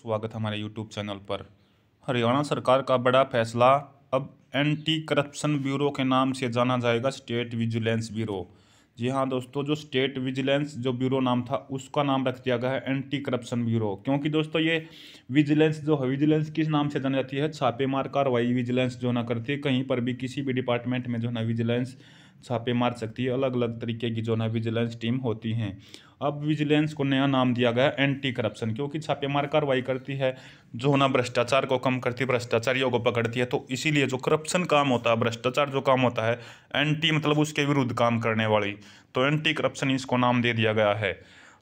स्वागत हमारे YouTube channel पर हरियाणा सरकार का बड़ा फैसला अब एंटी करप्शन ब्यूरो के नाम से जाना जाएगा स्टेट विजिलेंस ब्यूरो जी हाँ दोस्तों जो स्टेट विजिलेंस जो ब्यूरो नाम था उसका नाम रख दिया गया है एंटी करप्शन ब्यूरो क्योंकि दोस्तों ये विजिलेंस जो है विजिलेंस किस नाम से जानी जाती है छापेमार कार्रवाई विजिलेंस जो ना करती है कहीं पर भी किसी भी डिपार्टमेंट में जो है ना विजिलेंस छापे मार सकती है अलग अलग तरीके की जो है विजिलेंस टीम होती हैं अब विजिलेंस को नया नाम दिया गया एंटी करप्शन क्योंकि छापेमार कार्रवाई करती है जो ना भ्रष्टाचार को कम करती है भ्रष्टाचारियों को पकड़ती है तो इसीलिए जो करप्शन काम होता है भ्रष्टाचार जो काम होता है एंटी मतलब उसके विरुद्ध काम करने वाली तो एंटी करप्शन इसको नाम दे दिया गया है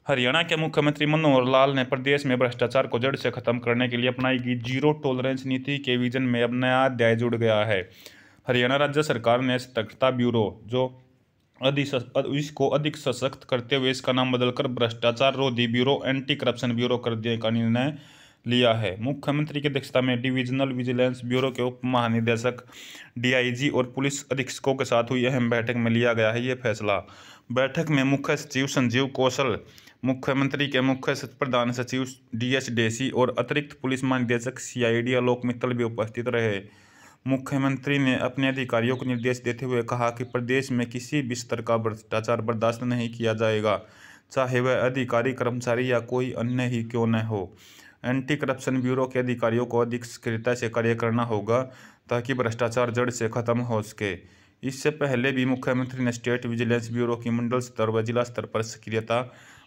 हरियाणा के मुख्यमंत्री मनोहर लाल ने प्रदेश में भ्रष्टाचार को जड़ से खत्म करने के लिए अपनाई गई जीरो टॉलरेंस नीति के विजन में अब नया अध्याय जुड़ गया है हरियाणा राज्य सरकार ने सतर्कता ब्यूरो जो अधिक इसको अधिक सशक्त करते हुए इसका नाम बदलकर भ्रष्टाचार रोधी ब्यूरो एंटी करप्शन ब्यूरो कर देने का निर्णय लिया है मुख्यमंत्री की अध्यक्षता में डिविजनल विजिलेंस ब्यूरो के उप महानिदेशक डीआईजी और पुलिस अधीक्षकों के साथ हुई अहम बैठक में लिया गया है ये फैसला बैठक में मुख्य सचिव संजीव कौशल मुख्यमंत्री के मुख्य प्रधान सचिव डीएच डेसी और अतिरिक्त पुलिस महानिदेशक सीआईडी आलोक मित्तल भी उपस्थित रहे मुख्यमंत्री ने अपने अधिकारियों को निर्देश देते हुए कहा कि प्रदेश में किसी भी स्तर का भ्रष्टाचार बर्दाश्त नहीं किया जाएगा चाहे वह अधिकारी कर्मचारी या कोई अन्य ही क्यों न हो एंटी करप्शन ब्यूरो के अधिकारियों को अधिक सक्रियता से कार्य करना होगा ताकि भ्रष्टाचार जड़ से खत्म हो सके इससे पहले भी मुख्यमंत्री ने स्टेट विजिलेंस ब्यूरो की मंडल स्तर व जिला स्तर पर सक्रियता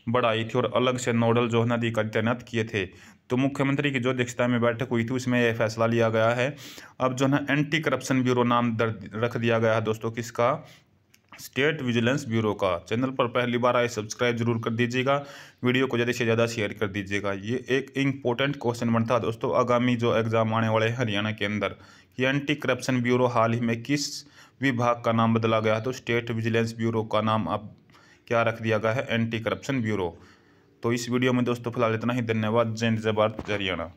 बढ़ाई थी और अलग से नोडल जो है अधिकारी तैनात किए थे तो मुख्यमंत्री की जो अध्यक्षता में बैठक हुई थी उसमें यह फैसला लिया गया है अब जो है ना एंटी करप्शन ब्यूरो नाम दर्ज रख दिया गया है दोस्तों किसका स्टेट विजिलेंस ब्यूरो का चैनल पर पहली बार आए सब्सक्राइब जरूर कर दीजिएगा वीडियो को ज़्यादा से ज़्यादा शेयर कर दीजिएगा ये एक इम्पोर्टेंट क्वेश्चन बनता है दोस्तों आगामी जो एग्ज़ाम आने वाले हैं हरियाणा के अंदर ये एंटी करप्शन ब्यूरो हाल ही में किस विभाग का नाम बदला गया तो स्टेट विजिलेंस ब्यूरो का नाम अब क्या रख दिया गया है एंटी करप्शन ब्यूरो तो इस वीडियो में दोस्तों फिलहाल इतना ही धन्यवाद जय जय भारत हरियाणा